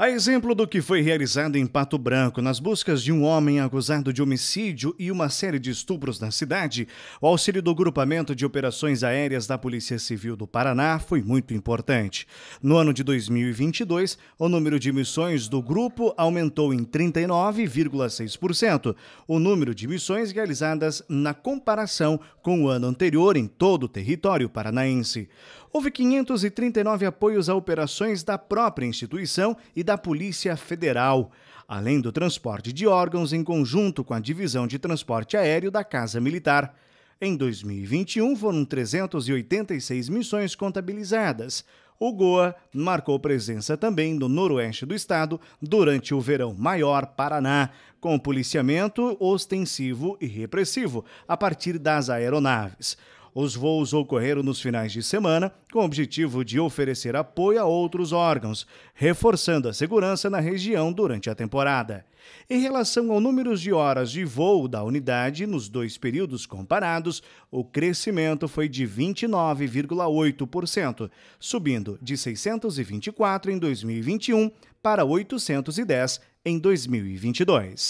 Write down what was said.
A exemplo do que foi realizado em Pato Branco nas buscas de um homem acusado de homicídio e uma série de estupros na cidade, o auxílio do Grupamento de Operações Aéreas da Polícia Civil do Paraná foi muito importante. No ano de 2022, o número de missões do grupo aumentou em 39,6%, o número de missões realizadas na comparação com o ano anterior em todo o território paranaense. Houve 539 apoios a operações da própria instituição e da Polícia Federal, além do transporte de órgãos em conjunto com a Divisão de Transporte Aéreo da Casa Militar. Em 2021, foram 386 missões contabilizadas. O Goa marcou presença também no noroeste do estado durante o verão maior Paraná, com policiamento ostensivo e repressivo a partir das aeronaves. Os voos ocorreram nos finais de semana, com o objetivo de oferecer apoio a outros órgãos, reforçando a segurança na região durante a temporada. Em relação ao número de horas de voo da unidade nos dois períodos comparados, o crescimento foi de 29,8%, subindo de 624 em 2021 para 810 em 2022.